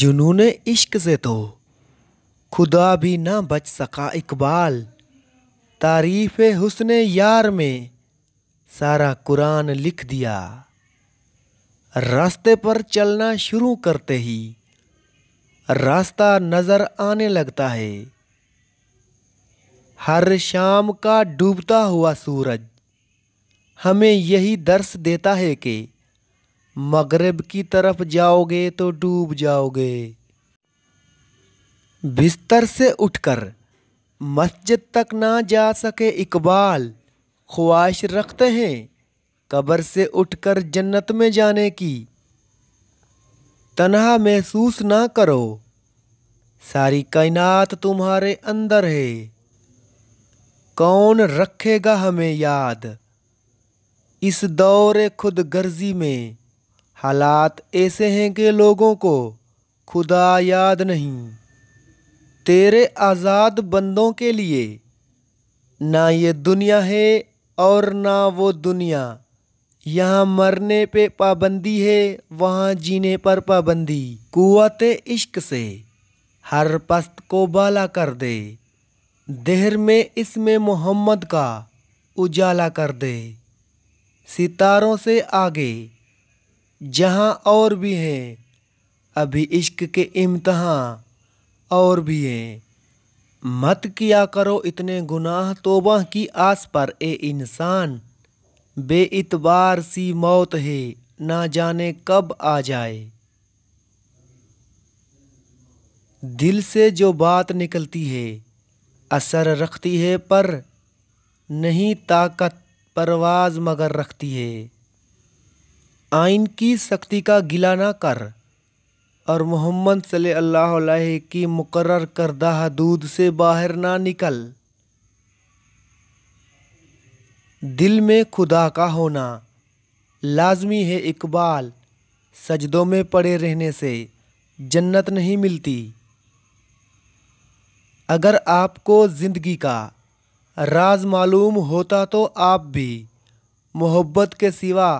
जुनून इश्क से तो खुदा भी ना बच सका इकबाल तारीफ़ हुसन यार में सारा कुरान लिख दिया रास्ते पर चलना शुरू करते ही रास्ता नज़र आने लगता है हर शाम का डूबता हुआ सूरज हमें यही दर्श देता है कि मगरब की तरफ जाओगे तो डूब जाओगे बिस्तर से उठकर मस्जिद तक ना जा सके इकबाल ख्वाहिश रखते हैं कब्र से उठकर जन्नत में जाने की तनहा महसूस ना करो सारी कायनात तुम्हारे अंदर है कौन रखेगा हमें याद इस दौरे खुद गर्जी में हालात ऐसे हैं कि लोगों को खुदा याद नहीं तेरे आज़ाद बंदों के लिए ना ये दुनिया है और ना वो दुनिया यहाँ मरने पे पाबंदी है वहाँ जीने पर पाबंदी कुत इश्क से हर पस्त को बाला कर दे देहर में इसमें मोहम्मद का उजाला कर दे सितारों से आगे जहाँ और भी हैं अभी इश्क के इम्तहा और भी हैं मत किया करो इतने गुनाह तोबा की आस पर ए इंसान बेइतबार सी मौत है ना जाने कब आ जाए दिल से जो बात निकलती है असर रखती है पर नहीं ताकत परवाज मगर रखती है आइन की सख्ती का गिला ना कर और मोहम्मद सल अल्लाह की मुकर्र करदा हदूद से बाहर ना निकल दिल में खुदा का होना लाजमी है इकबाल सजदों में पड़े रहने से जन्नत नहीं मिलती अगर आपको ज़िंदगी का राज मालूम होता तो आप भी मोहब्बत के सिवा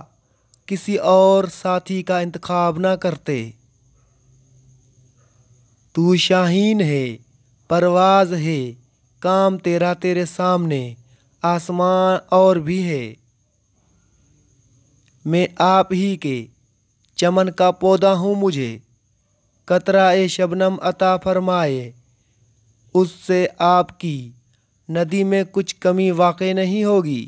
किसी और साथी का इंतखब ना करते तू शाहीन है परवाज है काम तेरा तेरे सामने आसमान और भी है मैं आप ही के चमन का पौधा हूँ मुझे कतरा ए शबनम अता फरमाए उससे आपकी नदी में कुछ कमी वाक़ नहीं होगी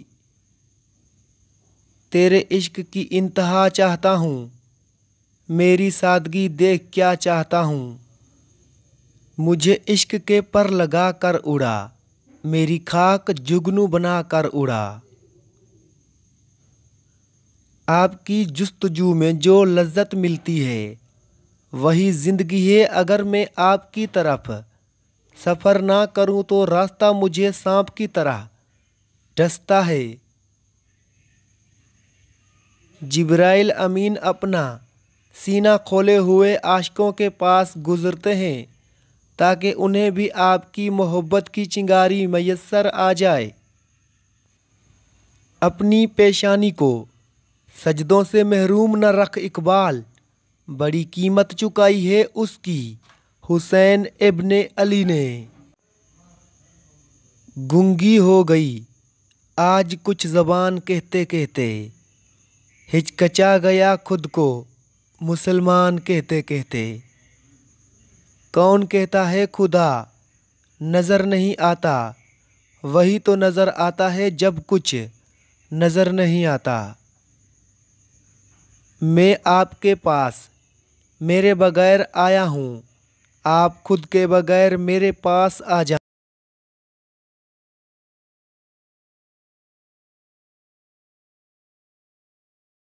तेरे इश्क की इंतहा चाहता हूँ मेरी सादगी देख क्या चाहता हूँ मुझे इश्क के पर लगा कर उड़ा मेरी खाक जुगनू बना कर उड़ा आपकी जस्तजू में जो लज्जत मिलती है वही ज़िंदगी है अगर मैं आपकी तरफ सफ़र ना करूं तो रास्ता मुझे सांप की तरह डसता है जिब्राइल अमीन अपना सीना खोले हुए आशिकों के पास गुज़रते हैं ताकि उन्हें भी आपकी मोहब्बत की चिंगारी मैसर आ जाए अपनी पेशानी को सजदों से महरूम न रख इकबाल बड़ी कीमत चुकाई है उसकी हुसैन इबन अली ने गुंगी हो गई आज कुछ जबान कहते कहते हिचकचा गया खुद को मुसलमान कहते कहते कौन कहता है खुदा नज़र नहीं आता वही तो नज़र आता है जब कुछ नज़र नहीं आता मैं आपके पास मेरे बगैर आया हूँ आप खुद के बगैर मेरे पास आ जा